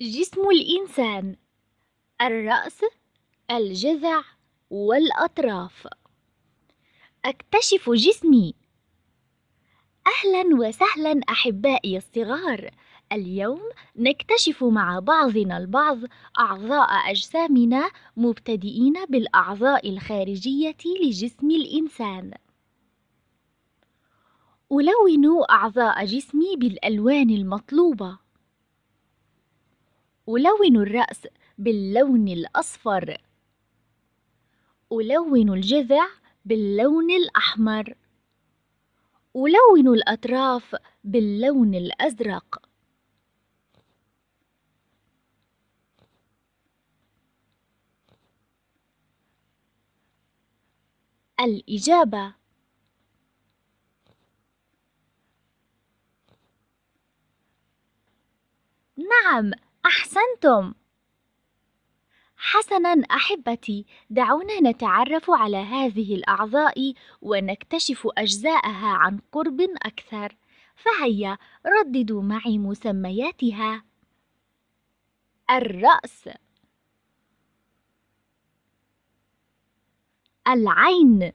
جسم الإنسان الرأس الجذع والأطراف أكتشف جسمي أهلا وسهلا أحبائي الصغار اليوم نكتشف مع بعضنا البعض أعضاء أجسامنا مبتدئين بالأعضاء الخارجية لجسم الإنسان ألون أعضاء جسمي بالألوان المطلوبة ألون الرأس باللون الأصفر ألون الجذع باللون الأحمر ألون الأطراف باللون الأزرق الإجابة نعم أحسنتم. حسنا أحبتي، دعونا نتعرف على هذه الأعضاء ونكتشف أجزاءها عن قرب أكثر. فهيا رددوا معي مسمياتها. الرأس العين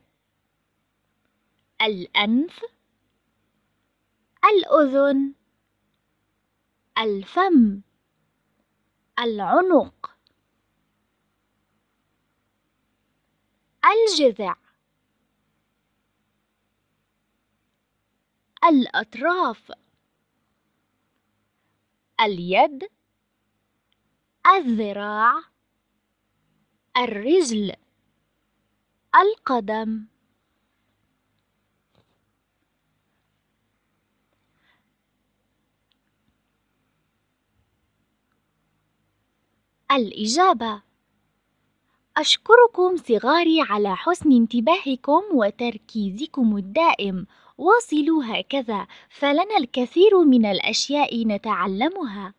الأنف الأذن الفم العنق الجذع الأطراف اليد الذراع الرجل القدم الإجابة أشكركم صغاري على حسن انتباهكم وتركيزكم الدائم واصلوا هكذا فلنا الكثير من الأشياء نتعلمها